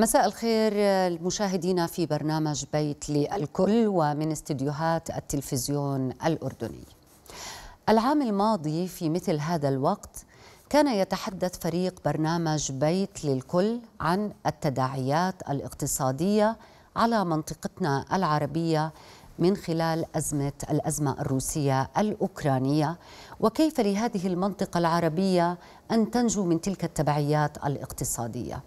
مساء الخير المشاهدين في برنامج بيت للكل ومن استديوهات التلفزيون الأردني العام الماضي في مثل هذا الوقت كان يتحدث فريق برنامج بيت للكل عن التداعيات الاقتصادية على منطقتنا العربية من خلال أزمة الأزمة الروسية الأوكرانية وكيف لهذه المنطقة العربية أن تنجو من تلك التبعيات الاقتصادية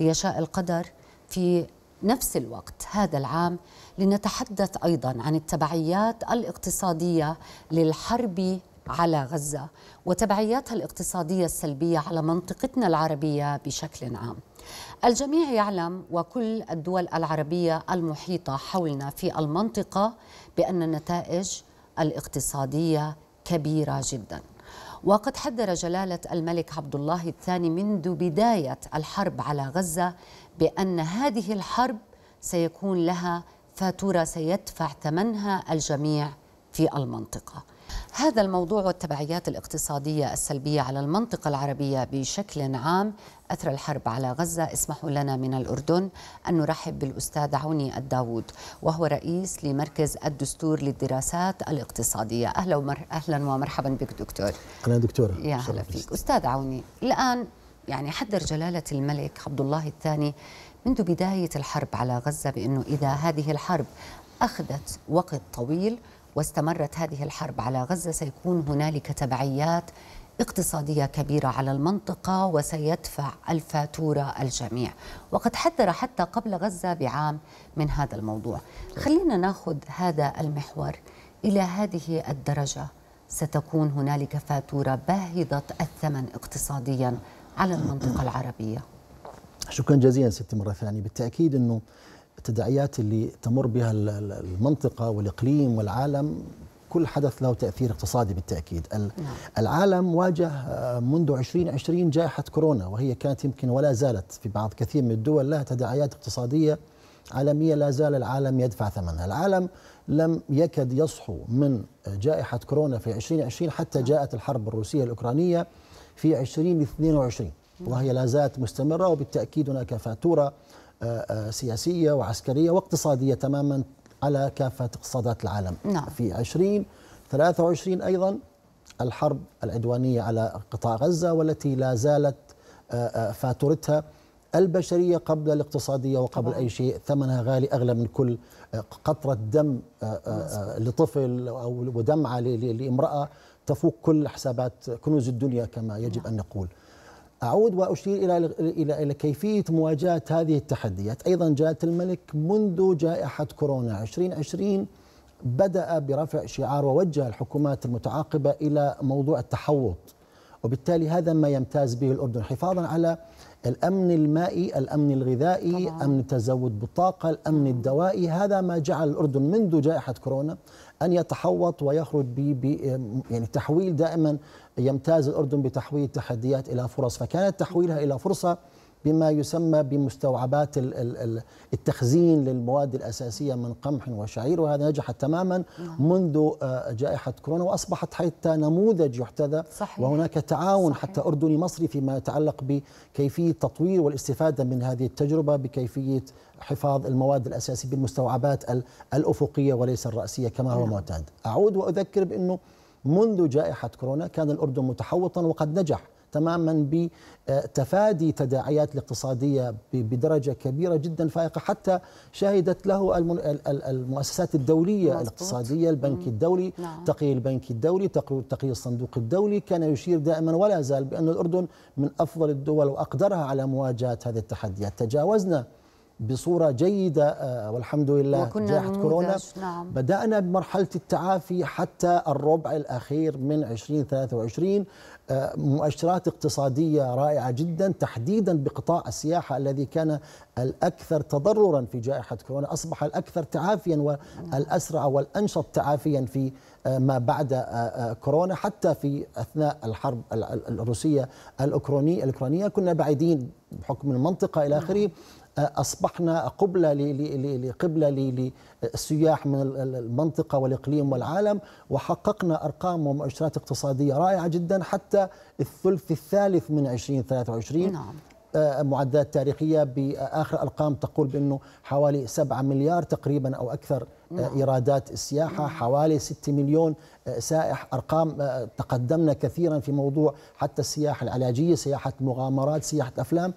ليشاء القدر في نفس الوقت هذا العام لنتحدث ايضا عن التبعيات الاقتصاديه للحرب على غزه وتبعياتها الاقتصاديه السلبيه على منطقتنا العربيه بشكل عام. الجميع يعلم وكل الدول العربيه المحيطه حولنا في المنطقه بان النتائج الاقتصاديه كبيره جدا. وقد حذر جلالة الملك عبد الله الثاني منذ بداية الحرب على غزة بأن هذه الحرب سيكون لها فاتورة سيدفع ثمنها الجميع في المنطقة هذا الموضوع والتبعيات الاقتصادية السلبية على المنطقة العربية بشكل عام أثر الحرب على غزة اسمحوا لنا من الأردن أن نرحب بالأستاذ عوني الداود وهو رئيس لمركز الدستور للدراسات الاقتصادية أهلا, ومر... أهلا ومرحبا بك دكتور أهلا دكتورة يا هلا فيك أستاذ عوني الآن يعني حذر جلالة الملك عبد الله الثاني منذ بداية الحرب على غزة بأنه إذا هذه الحرب أخذت وقت طويل واستمرت هذه الحرب على غزة سيكون هنالك تبعيات اقتصادية كبيرة على المنطقة وسيدفع الفاتورة الجميع وقد حذر حتى قبل غزة بعام من هذا الموضوع خلينا ناخذ هذا المحور إلى هذه الدرجة ستكون هنالك فاتورة باهظة الثمن اقتصاديا على المنطقة العربية شكرا جزيلا ست مرة ثانية بالتأكيد أنه التداعيات اللي تمر بها المنطقة والإقليم والعالم كل حدث له تأثير اقتصادي بالتأكيد نعم. العالم واجه آه، منذ 2020 جائحة كورونا وهي كانت يمكن ولا زالت في بعض كثير من الدول لها تداعيات اقتصادية عالمية لا زال العالم يدفع ثمنها العالم لم يكد يصحو من جائحة كورونا في 2020 حتى نعم. جاءت الحرب الروسية الأوكرانية في 2022 نعم. وهي لا زالت مستمرة وبالتأكيد هناك فاتورة سياسية وعسكرية واقتصادية تماما على كافة اقتصادات العالم نعم. في 20 23 أيضا الحرب العدوانية على قطاع غزة والتي لا زالت آه، آه، فاتورتها البشرية قبل الاقتصادية وقبل طبعا. أي شيء ثمنها غالي أغلى من كل آه، قطرة دم نعم. لطفل أو ودمعة لامرأة تفوق كل حسابات كنوز الدنيا كما يجب نعم. أن نقول أعود وأشير إلى إلى إلى كيفية مواجهة هذه التحديات، أيضا جلاله الملك منذ جائحة كورونا 2020 بدأ برفع شعار ووجه الحكومات المتعاقبة إلى موضوع التحوط وبالتالي هذا ما يمتاز به الأردن حفاظا على الأمن المائي الأمن الغذائي طبعا. أمن التزود بالطاقة الأمن نعم. الدوائي هذا ما جعل الأردن منذ جائحة كورونا أن يتحوط ويخرج ب يعني تحويل دائما يمتاز الأردن بتحويل التحديات إلى فرص فكانت تحويلها نعم. إلى فرصة بما يسمى بمستوعبات التخزين للمواد الأساسية من قمح وشعير وهذا نجح تماما نعم. منذ آه، جائحة كورونا وأصبحت حتى نموذج يحتذى صحيح. وهناك تعاون صحيح. حتى أردني مصري فيما يتعلق بكيفية تطوير والاستفادة من هذه التجربة بكيفية حفاظ المواد الأساسية بالمستوعبات الأفقية وليس الرأسية كما هو نعم. معتاد أعود وأذكر بأنه منذ جائحة كورونا كان الأردن متحوطا وقد نجح تماما بتفادي آه، تداعيات الاقتصادية بدرجة كبيرة جدا فائقة حتى شهدت له المؤسسات الدولية مزبوط. الاقتصادية البنك الدولي نعم. تقي البنك الدولي تقي الصندوق الدولي كان يشير دائما ولا زال بأن الأردن من أفضل الدول وأقدرها على مواجهة هذه التحديات تجاوزنا بصوره جيده آه، والحمد لله جائحه كورونا نعم. بدانا بمرحله التعافي حتى الربع الاخير من 2023 آه، مؤشرات اقتصاديه رائعه جدا تحديدا بقطاع السياحه الذي كان الاكثر تضررا في جائحه كورونا اصبح الاكثر تعافيا والاسرع والانشط تعافيا في آه، ما بعد كورونا حتى في اثناء الحرب الروسيه الاوكرانيه كنا بعيدين بحكم المنطقه الى اخره أصبحنا قبلة لقبلة للسياح من المنطقة والإقليم والعالم وحققنا أرقام ومؤشرات اقتصادية رائعة جدا حتى الثلث الثالث من 2023 نعم. آه، معدات تاريخيه باخر ارقام تقول بانه حوالي 7 مليار تقريبا او اكثر آه، نعم. ايرادات السياحه نعم. حوالي 6 مليون آه، سائح ارقام تقدمنا كثيرا في موضوع حتى السياحه العلاجيه سياحه مغامرات سياحه افلام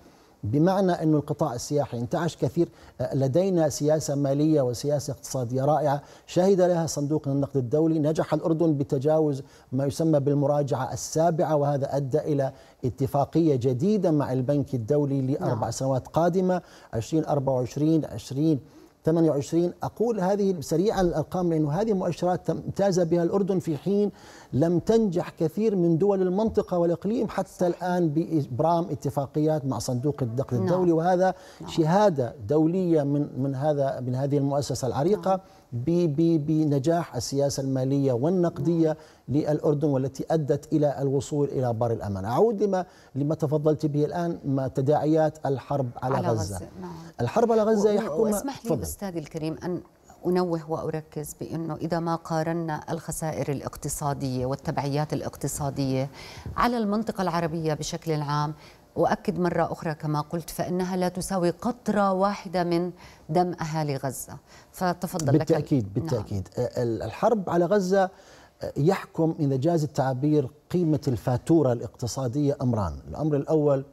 بمعنى أن القطاع السياحي انتعش كثير آه، لدينا سياسة مالية وسياسة اقتصادية رائعة شهد لها صندوق النقد الدولي نجح الأردن بتجاوز ما يسمى بالمراجعة السابعة وهذا أدى إلى اتفاقية جديدة مع البنك الدولي لأربع نعم. سنوات قادمة 2024 20 28 أقول هذه سريعا الأرقام لأنه هذه مؤشرات امتاز بها الأردن في حين لم تنجح كثير من دول المنطقة والإقليم حتى الآن بإبرام اتفاقيات مع صندوق النقد نعم. الدولي وهذا نعم. شهادة دولية من من هذا من هذه المؤسسة العريقة نعم. بنجاح السياسة المالية والنقدية للأردن والتي أدت إلى الوصول إلى بر الأمان أعود لما, لما تفضلت به الآن ما تداعيات الحرب على, على غزة, غزة. نعم. الحرب على غزة يحكم اسمح لي أستاذي الكريم أن أنوه وأركز بأنه إذا ما قارنا الخسائر الاقتصادية والتبعيات الاقتصادية على المنطقة العربية بشكل عام واكد مره اخرى كما قلت فانها لا تساوي قطره واحده من دم اهالي غزه فتفضل بالتاكيد لك بالتاكيد نعم. الحرب على غزه يحكم اذا جاز التعبير قيمه الفاتوره الاقتصاديه امران الامر الاول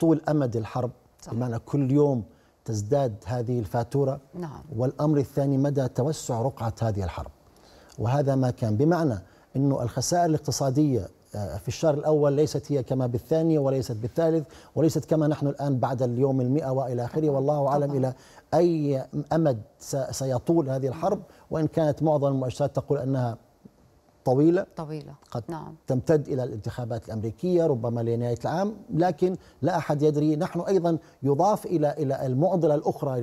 طول امد الحرب صح. بمعنى كل يوم تزداد هذه الفاتوره نعم. والامر الثاني مدى توسع رقعه هذه الحرب وهذا ما كان بمعنى انه الخسائر الاقتصاديه آه، في الشهر الأول ليست هي كما بالثاني وليست بالثالث وليست كما نحن الآن بعد اليوم المئة وإلى آخره والله أعلم إلى أي أمد سيطول هذه الحرب وإن كانت معظم المؤشرات تقول أنها طويلة طويلة قد نعم. تمتد إلى الانتخابات الأمريكية ربما لنهاية العام لكن لا أحد يدري نحن أيضا يضاف إلى إلى المعضلة الأخرى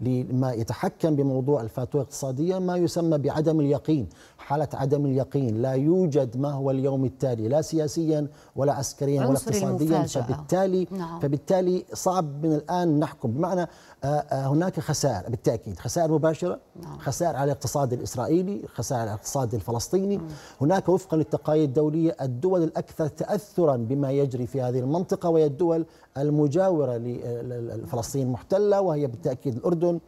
لما يتحكم بموضوع الفاتوره الاقتصادية ما يسمى بعدم اليقين حالة عدم اليقين لا يوجد ما هو اليوم التالي لا سياسيا ولا عسكريا ولا اقتصاديا المفاجأة. فبالتالي نعم. فبالتالي صعب من الآن نحكم بمعنى آه، آه، هناك خسائر بالتأكيد خسائر مباشرة نعم. خسائر على الاقتصاد الإسرائيلي خسائر على الاقتصاد الفلسطيني الحربين هناك وفقا للتقارير الدولية الدول الأكثر تأثرا بما يجري في هذه المنطقة وهي الدول المجاورة لفلسطين المحتلة وهي بالتأكيد الأردن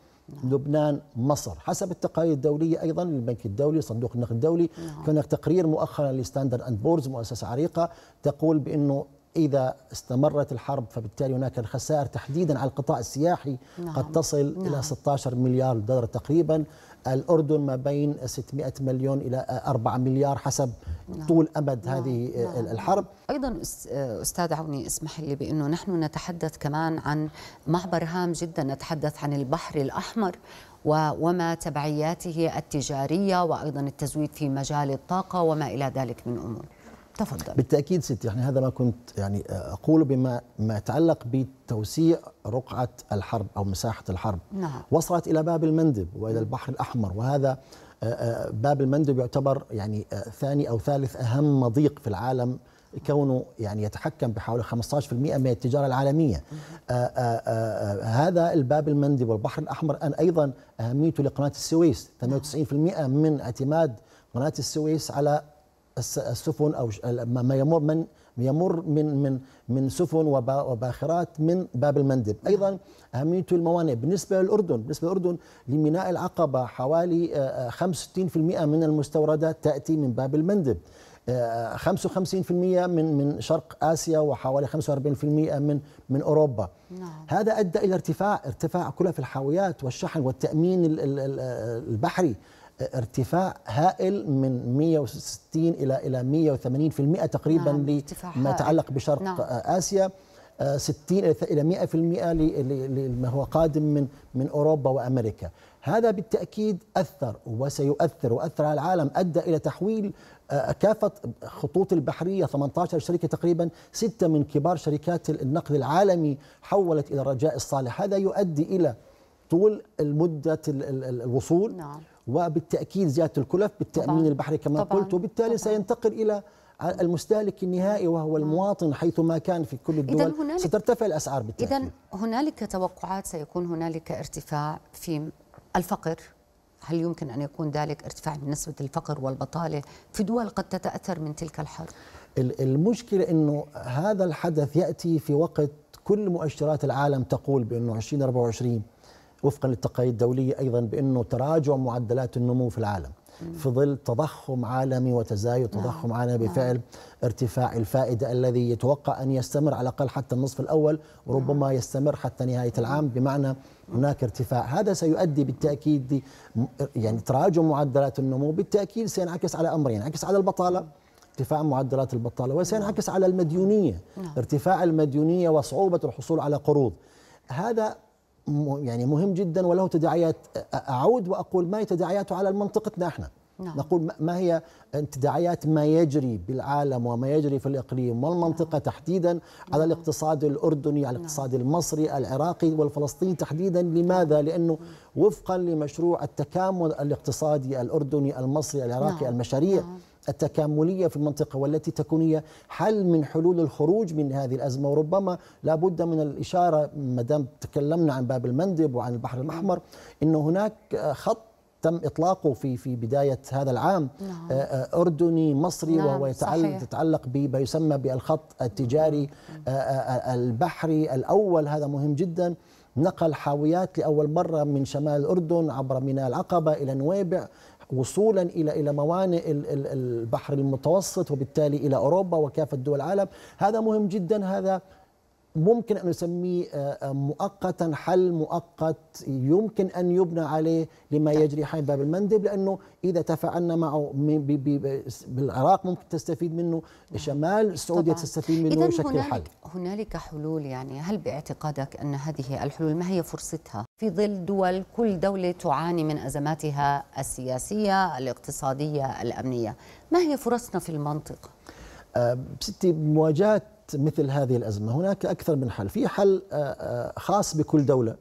نعم. لبنان مصر حسب التقارير الدولية أيضا للبنك الدولي صندوق النقد الدولي نعم. كان تقرير مؤخرا لستاندر أند بورز مؤسسة عريقة تقول بأنه إذا استمرت الحرب فبالتالي هناك الخسائر تحديدا على القطاع السياحي نعم. قد تصل نعم. إلى 16 مليار دولار تقريبا الأردن ما بين 600 مليون إلى 4 مليار حسب نعم. طول أمد نعم. هذه نعم. الحرب أيضا أستاذ عوني اسمح لي بأنه نحن نتحدث كمان عن معبر هام جدا نتحدث عن البحر الأحمر وما تبعياته التجارية وأيضا التزويد في مجال الطاقة وما إلى ذلك من أمور تفضل بالتاكيد ستي يعني هذا ما كنت يعني اقوله بما ما يتعلق بتوسيع رقعه الحرب او مساحه الحرب نعم. وصلت الى باب المندب والى البحر الاحمر وهذا آه، آه، باب المندب يعتبر يعني آه، ثاني او ثالث اهم مضيق في العالم كونه يعني يتحكم بحوالي 15% من التجاره العالميه هذا الباب المندب والبحر الاحمر أن ايضا اهميته لقناه السويس 98% من اعتماد قناه السويس على السفن او ما يمر من يمر من من من سفن وباخرات من باب المندب، نعم. ايضا اهميه الموانئ بالنسبه للاردن، بالنسبه للاردن لميناء العقبه حوالي 65% آه، آه، من المستوردات تاتي من باب المندب. 55% آه، من من شرق اسيا وحوالي 45% من من اوروبا. نعم. هذا ادى الى ارتفاع ارتفاع كلف الحاويات والشحن والتامين البحري ارتفاع هائل من 160 الى الى 180% تقريبا نعم. لما يتعلق بشرق نعم. اسيا 60 آه، الى 100% لما هو قادم من من اوروبا وامريكا هذا بالتاكيد اثر وسيؤثر واثر على العالم ادى الى تحويل آه، كافه خطوط البحريه 18 شركه تقريبا سته من كبار شركات النقل العالمي حولت الى الرجاء الصالح هذا يؤدي الى طول مده الوصول نعم. وبالتاكيد زياده الكلف بالتامين طبعا. البحري كما طبعا. قلت وبالتالي طبعا. سينتقل الى المستهلك النهائي وهو المواطن حيث ما كان في كل الدول هنالك سترتفع الاسعار بالتاكيد اذا هنالك توقعات سيكون هنالك ارتفاع في الفقر هل يمكن ان يكون ذلك ارتفاع من نسبه الفقر والبطاله في دول قد تتاثر من تلك الحرب المشكله انه هذا الحدث ياتي في وقت كل مؤشرات العالم تقول بانه 2024 وفقا للتقارير الدولية أيضا بأنه تراجع معدلات النمو في العالم في ظل تضخم عالمي وتزايد تضخم نعم. عالمي بفعل ارتفاع الفائدة الذي يتوقع أن يستمر على الأقل حتى النصف الأول وربما نعم. يستمر حتى نهاية العام نعم. بمعنى هناك ارتفاع هذا سيؤدي بالتأكيد يعني تراجع معدلات النمو بالتأكيد سينعكس على أمرين ينعكس على البطالة ارتفاع معدلات البطالة وسينعكس على المديونية ارتفاع المديونية وصعوبة الحصول على قروض هذا يعني مهم جدا وله تداعيات اعود واقول ما هي تداعياته على منطقتنا احنا نعم. نقول ما هي تداعيات ما يجري بالعالم وما يجري في الاقليم والمنطقه نعم. تحديدا على نعم. الاقتصاد الاردني على الاقتصاد نعم. المصري العراقي والفلسطيني تحديدا لماذا لانه نعم. وفقا لمشروع التكامل الاقتصادي الاردني المصري العراقي نعم. المشاريع نعم. التكاملية في المنطقة والتي تكون هي حل من حلول الخروج من هذه الأزمة وربما لابد من الإشارة ما دام تكلمنا عن باب المندب وعن البحر الأحمر أن هناك خط تم اطلاقه في في بدايه هذا العام نعم. آه، اردني مصري نعم. وهو يتعلق تتعلق بما يسمى بالخط التجاري آه، آه، البحري الاول هذا مهم جدا نقل حاويات لاول مره من شمال الاردن عبر ميناء العقبه الى نويبع وصولا الى الى موانئ البحر المتوسط وبالتالي الى اوروبا وكافه دول العالم هذا مهم جدا هذا ممكن ان نسميه آه، آه، مؤقتا حل مؤقت يمكن ان يبنى عليه لما يجري حين باب المندب لانه اذا تفاعلنا معه بالعراق ممكن تستفيد منه شمال السعوديه تستفيد منه بشكل حل هنالك حلول يعني هل باعتقادك ان هذه الحلول ما هي فرصتها في ظل دول كل دولة تعاني من أزماتها السياسية الاقتصادية الأمنية ما هي فرصنا في المنطقة؟ أه، ستي مواجهة مثل هذه الأزمة هناك أكثر من حل في حل أه، أه، خاص بكل دولة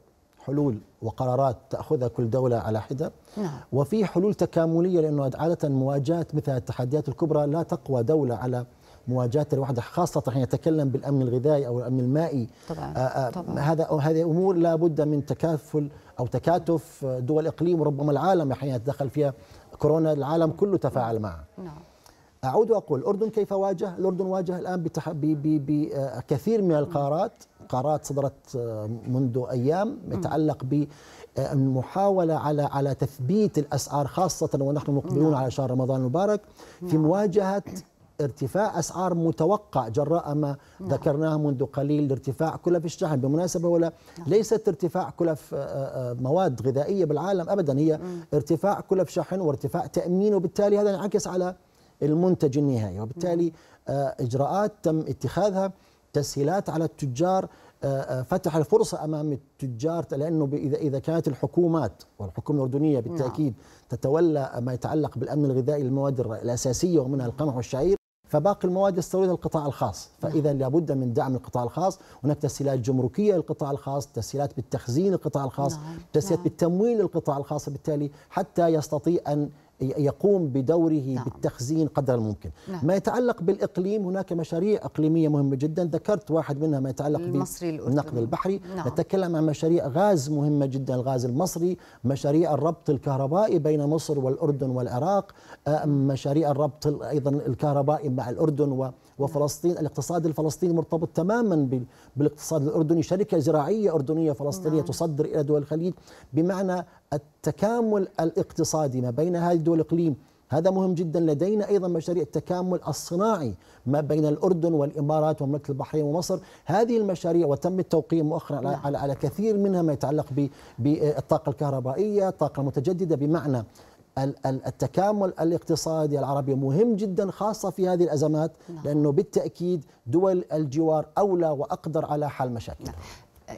حلول وقرارات تأخذها كل دولة على حدة نعم. وفي حلول تكاملية لأنه عادة مواجهة مثل التحديات الكبرى لا تقوى دولة على مواجهه الوحده خاصه حين يتكلم بالامن الغذائي او الامن المائي طبعا, آآ آه، آه، طبعا. هذا هذه امور لابد من تكافل او تكاتف آه، دول الاقليم وربما العالم حين يتدخل فيها كورونا العالم كله تفاعل معها نعم اعود واقول الاردن كيف واجه؟ الاردن واجه الان بكثير من القرارات قرارات صدرت منذ ايام يتعلق المحاولة على على تثبيت الاسعار خاصه ونحن مقبلون نعم. على شهر رمضان المبارك في نعم. مواجهه ارتفاع أسعار متوقع جراء ما نعم. ذكرناه منذ قليل ارتفاع كلف الشحن بالمناسبة ولا نعم. ليست ارتفاع كلف آه، آه، مواد غذائية بالعالم أبدا هي ارتفاع كلف شحن وارتفاع تأمين وبالتالي هذا ينعكس على المنتج النهائي وبالتالي آه، إجراءات تم اتخاذها تسهيلات على التجار فتح الفرصة أمام التجار لأنه إذا إذا كانت الحكومات والحكومة الأردنية بالتأكيد نعم. تتولى ما يتعلق بالأمن الغذائي للمواد الأساسية ومنها القمح والشعير فباقي المواد يستوردها القطاع الخاص فاذا نعم. لابد من دعم القطاع الخاص هناك تسهيلات جمركيه للقطاع الخاص تسهيلات بالتخزين القطاع الخاص نعم. تسهيلات نعم. بالتمويل للقطاع الخاص بالتالي حتى يستطيع ان يقوم بدوره نعم. بالتخزين قدر الممكن نعم. ما يتعلق بالإقليم هناك مشاريع إقليمية مهمة جدا ذكرت واحد منها ما يتعلق بالنقل البحري نعم. نتكلم عن مشاريع غاز مهمة جدا الغاز المصري مشاريع الربط الكهربائي بين مصر والأردن والعراق آه، مشاريع الربط أيضا الكهربائي مع الأردن وفلسطين الاقتصاد الفلسطيني مرتبط تماما بالاقتصاد الأردني شركة زراعية أردنية فلسطينية نعم. تصدر إلى دول الخليج بمعنى التكامل الاقتصادي ما بين هذه الدول الإقليم هذا مهم جدا لدينا أيضا مشاريع التكامل الصناعي ما بين الأردن والإمارات ومملكة البحرين ومصر هذه المشاريع وتم التوقيع مؤخرا على, على كثير منها ما يتعلق بالطاقة الكهربائية الطاقة المتجددة بمعنى التكامل الاقتصادي العربي مهم جدا خاصة في هذه الأزمات نعم. لأنه بالتأكيد دول الجوار أولى وأقدر على حل مشاكلها نعم.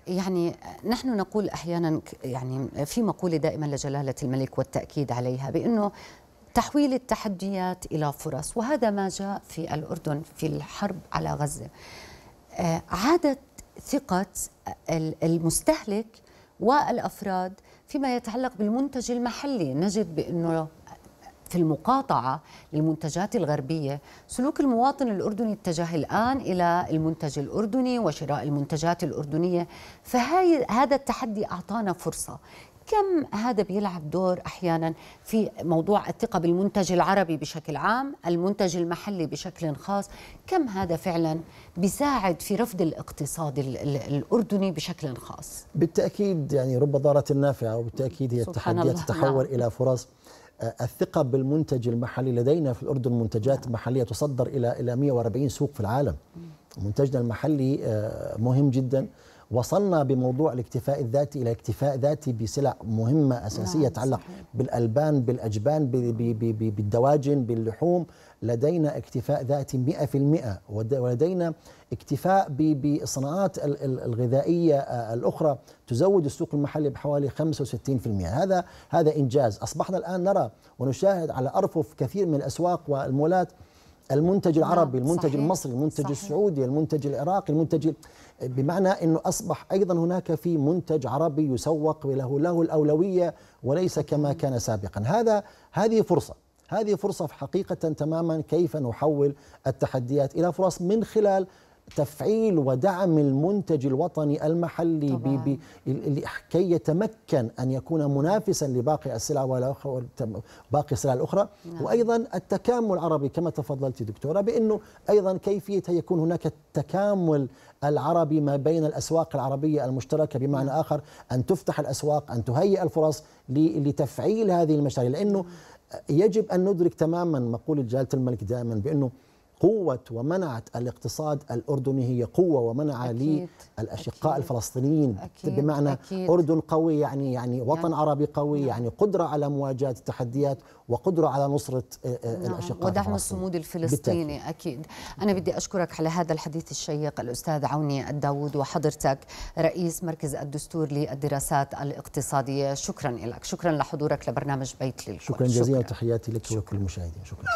يعني نحن نقول احيانا يعني في مقوله دائما لجلاله الملك والتاكيد عليها بانه تحويل التحديات الى فرص وهذا ما جاء في الاردن في الحرب على غزه آه، عادت ثقه المستهلك والافراد فيما يتعلق بالمنتج المحلي نجد بانه في المقاطعة للمنتجات الغربية سلوك المواطن الأردني اتجه الآن إلى المنتج الأردني وشراء المنتجات الأردنية فهي هذا التحدي أعطانا فرصة كم هذا بيلعب دور احيانا في موضوع الثقه بالمنتج العربي بشكل عام، المنتج المحلي بشكل خاص، كم هذا فعلا بيساعد في رفض الاقتصاد الاردني بشكل خاص؟ بالتاكيد يعني رب ضاره نافعه وبالتاكيد هي التحديات تتحول نعم. الى فرص الثقه بالمنتج المحلي لدينا في الاردن منتجات محليه تصدر الى الى 140 سوق في العالم منتجنا المحلي آه، مهم جدا وصلنا بموضوع الاكتفاء الذاتي الى اكتفاء ذاتي بسلع مهمه اساسيه نعم، تتعلق بالالبان بالاجبان بالدواجن باللحوم لدينا اكتفاء ذاتي 100% ولدينا اكتفاء بالصناعات الغذائيه آه، الاخرى تزود السوق المحلي بحوالي 65% هذا هذا انجاز اصبحنا الان نرى ونشاهد على ارفف كثير من الاسواق والمولات المنتج نعم، العربي المنتج صحيح. المصري المنتج صحيح. السعودي المنتج العراقي المنتج بمعنى أنه أصبح أيضا هناك في منتج عربي يسوق له له الأولوية وليس كما كان سابقا هذا هذه فرصة هذه فرصة حقيقة تماما كيف نحول التحديات إلى فرص من خلال تفعيل ودعم المنتج الوطني المحلي بي بي كي يتمكن ان يكون منافسا لباقي السلع باقي السلع الاخرى نعم. وايضا التكامل العربي كما تفضلت دكتوره بانه ايضا كيفيه يكون هناك التكامل العربي ما بين الاسواق العربيه المشتركه بمعنى نعم. اخر ان تفتح الاسواق ان تهيئ الفرص لتفعيل هذه المشاريع لانه نعم. يجب ان ندرك تماما مقوله جلاله الملك دائما بانه قوة ومنعة الاقتصاد الأردني هي قوة أكيد. للأشقاء الفلسطينيين أكيد بمعنى أكيد أردن قوي يعني يعني وطن يعني عربي قوي نعم يعني قدرة على مواجهة التحديات وقدرة على نصرة آه، آه، نعم الأشقاء ودعم الصمود الفلسطيني بالتأكيد. أكيد أنا بدي أشكرك على هذا الحديث الشيق الأستاذ عوني الداود وحضرتك رئيس مركز الدستور للدراسات الاقتصادية شكرا لك شكرا لحضورك لبرنامج بيت للكل شكرا جزيلا وتحياتي لك ولكل المشاهدين شكرا